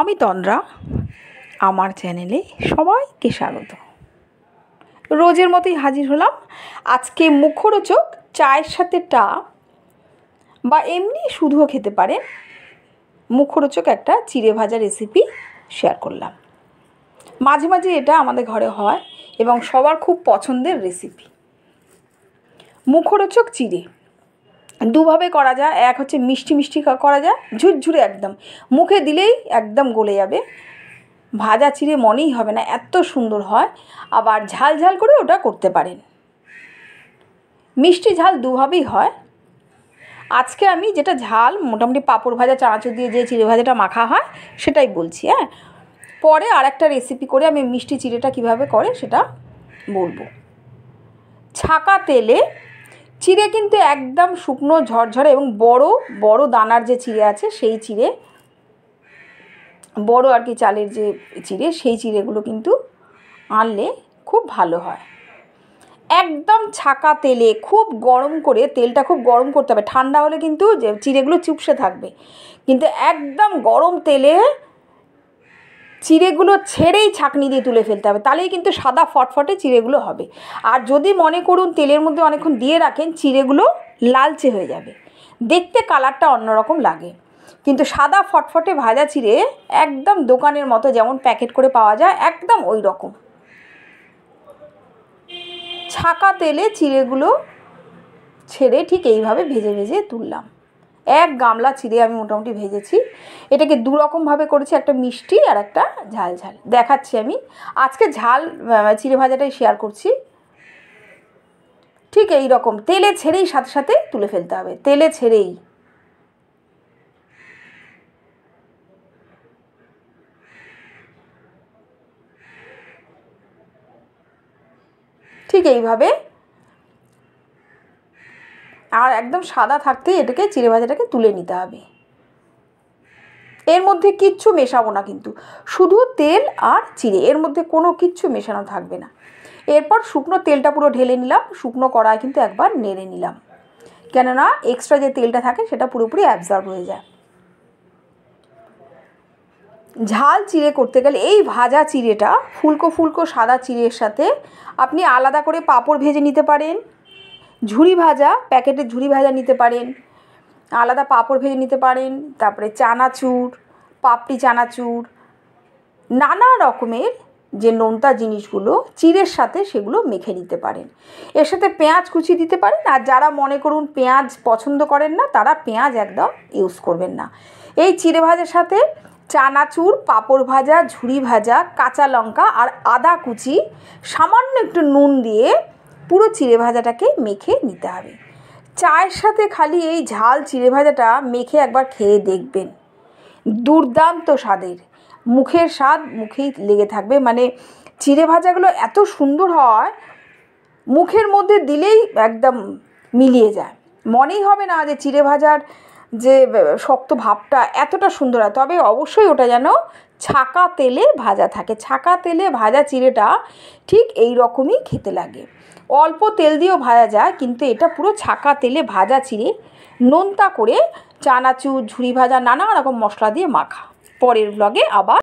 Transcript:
আমি তন্দ্রা আমার চ্যানেলে সবাইকে স্বাগত রোজের মতোই হাজির হলাম আজকে মুখরোচক চায়ের সাথে টা বা এমনি শুধুও খেতে পারেন মুখরোচক একটা চিড়ে ভাজা রেসিপি শেয়ার করলাম মাঝে মাঝে এটা আমাদের ঘরে হয় এবং সবার খুব পছন্দের রেসিপি মুখরোচক চিড়ে দুভাবে করা যায় এক হচ্ছে মিষ্টি মিষ্টি করা যায় ঝুরঝুরে একদম মুখে দিলেই একদম গলে যাবে ভাজা চিড়ে মনেই হবে না এত সুন্দর হয় আবার ঝাল ঝাল করে ওটা করতে পারেন মিষ্টি ঝাল দুভাবেই হয় আজকে আমি যেটা ঝাল মোটামুটি পাঁপড় ভাজা চানাচুর দিয়ে যে চিড়ে ভাজাটা মাখা হয় সেটাই বলছি হ্যাঁ পরে আর একটা রেসিপি করে আমি মিষ্টি চিড়েটা কিভাবে করে সেটা বলবো ছাকা তেলে চিড়ে কিন্তু একদম শুকনো ঝরঝরে এবং বড় বড় দানার যে চিড়ে আছে সেই চিড়ে বড় আর কি চালের যে চিড়ে সেই চিড়েগুলো কিন্তু আনলে খুব ভালো হয় একদম ছাকা তেলে খুব গরম করে তেলটা খুব গরম করতে হবে ঠান্ডা হলে কিন্তু যে চিড়েগুলো চুপসে থাকবে কিন্তু একদম গরম তেলে চিড়েগুলো ছেড়েই ছাঁকনি দিয়ে তুলে ফেলতে হবে তাহলেই কিন্তু সাদা ফটফটে চিড়েগুলো হবে আর যদি মনে করুন তেলের মধ্যে অনেকক্ষণ দিয়ে রাখেন চিড়েগুলো লালচে হয়ে যাবে দেখতে কালারটা অন্যরকম লাগে কিন্তু সাদা ফটফটে ভাজা চিড়ে একদম দোকানের মতো যেমন প্যাকেট করে পাওয়া যায় একদম ওই রকম ছাকা তেলে চিড়েগুলো ছেড়ে ঠিক এইভাবে ভেজে ভেজে তুললাম এক গামলা ছিঁড়ে আমি মোটামুটি ভেজেছি এটাকে দুরকমভাবে করেছি একটা মিষ্টি আর একটা ঝাল ঝাল দেখাচ্ছি আমি আজকে ঝাল চিড়ে ভাজাটাই শেয়ার করছি ঠিক এই রকম তেলে ছেড়েই সাথে সাথে তুলে ফেলতে হবে তেলে ছেড়েই ঠিক এইভাবে আর একদম সাদা থাকতেই এটাকে চিড়ে ভাজাটাকে তুলে নিতে হবে এর মধ্যে কিচ্ছু মেশাবো না কিন্তু শুধু তেল আর চিড়ে এর মধ্যে কোনো কিচ্ছু মেশানো থাকবে না এরপর শুকনো তেলটা পুরো ঢেলে নিলাম শুকনো কড়াই কিন্তু একবার নেড়ে নিলাম কেননা এক্সট্রা যে তেলটা থাকে সেটা পুরোপুরি অ্যাবজর্ব হয়ে যায় ঝাল চিড়ে করতে গেলে এই ভাজা চিড়েটা ফুলকো ফুলকো সাদা চিড়ের সাথে আপনি আলাদা করে পাঁপড় ভেজে নিতে পারেন ঝুড়ি ভাজা প্যাকেটের ঝুড়ি ভাজা নিতে পারেন আলাদা পাঁপড় ভেজে নিতে পারেন তারপরে চানাচুর পাপড়ি চানাচুর নানা রকমের যে নোনতা জিনিসগুলো চিড়ের সাথে সেগুলো মেখে নিতে পারেন এর সাথে পেঁয়াজ কুচি দিতে পারেন আর যারা মনে করুন পেঁয়াজ পছন্দ করেন না তারা পেঁয়াজ একদম ইউজ করবেন না এই চিড়ে ভাজার সাথে চানাচুর পাঁপড় ভাজা ঝুড়ি ভাজা কাঁচা লঙ্কা আর আদা কুচি সামান্য একটু নুন দিয়ে পুরো চিড়ে ভাজাটাকে মেখে নিতে হবে চায়ের সাথে খালি এই ঝাল চিড়ে ভাজাটা মেখে একবার খেয়ে দেখবেন দুর্দান্ত স্বাদের মুখের স্বাদ মুখেই লেগে থাকবে মানে চিড়ে ভাজাগুলো এত সুন্দর হয় মুখের মধ্যে দিলেই একদম মিলিয়ে যায় মনেই হবে না যে চিড়ে ভাজার যে শক্ত ভাবটা এতটা সুন্দর হয় তবে অবশ্যই ওটা যেন ছাকা তেলে ভাজা থাকে ছাকা তেলে ভাজা চিড়েটা ঠিক এই রকমই খেতে লাগে অল্প তেল দিয়েও ভাজা যায় কিন্তু এটা পুরো ছাকা তেলে ভাজা চিড়ে নোনতা করে চানাচুর ঝুড়ি ভাজা নানা রকম মশলা দিয়ে মাখা পরের ব্লগে আবার